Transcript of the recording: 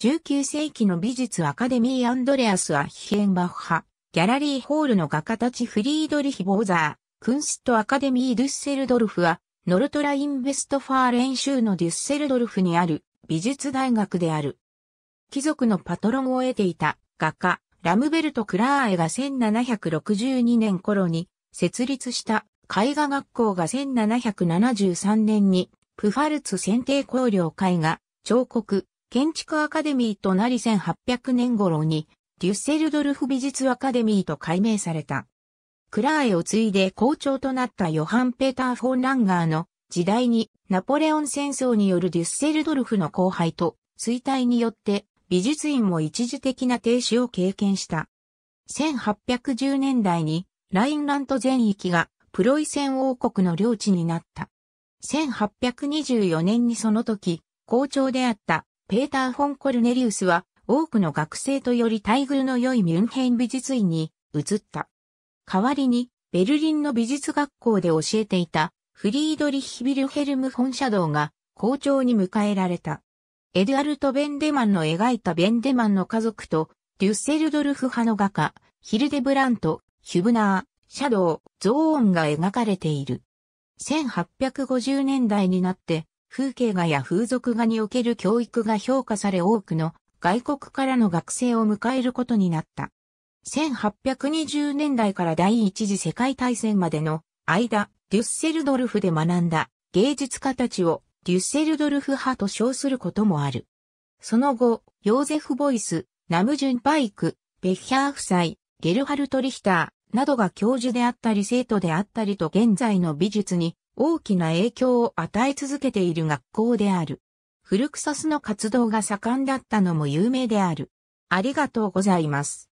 19世紀の美術アカデミーアンドレアス・アヒヘンバッハ、ギャラリーホールの画家たちフリードリヒ・ボーザー、クンスト・アカデミー・デュッセルドルフは、ノルトライン・ベストファーレン州のデュッセルドルフにある美術大学である。貴族のパトロンを得ていた画家、ラムベルト・クラーエが1762年頃に設立した絵画学校が1773年にプファルツ選定校了絵画、彫刻、建築アカデミーとなり1800年頃に、デュッセルドルフ美術アカデミーと改名された。クラーエを継いで校長となったヨハン・ペーター・フォン・ランガーの時代にナポレオン戦争によるデュッセルドルフの後輩と衰退によって美術院も一時的な停止を経験した。1810年代にラインラント全域がプロイセン王国の領地になった。1824年にその時、校長であったペーター・フォン・コルネリウスは多くの学生とより待遇の良いミュンヘン美術院に移った。代わりに、ベルリンの美術学校で教えていたフリードリッヒ・ビルヘルム・フォンシャドウが校長に迎えられた。エドアルト・ベンデマンの描いたベンデマンの家族と、デュッセルドルフ派の画家、ヒルデブラント、ヒュブナー、シャドウ、ゾーンが描かれている。1850年代になって、風景画や風俗画における教育が評価され多くの外国からの学生を迎えることになった。1820年代から第一次世界大戦までの間、デュッセルドルフで学んだ芸術家たちをデュッセルドルフ派と称することもある。その後、ヨーゼフ・ボイス、ナムジュン・パイク、ベッヒャー夫妻、ゲルハルト・リヒターなどが教授であったり生徒であったりと現在の美術に大きな影響を与え続けている学校である。フルクサスの活動が盛んだったのも有名である。ありがとうございます。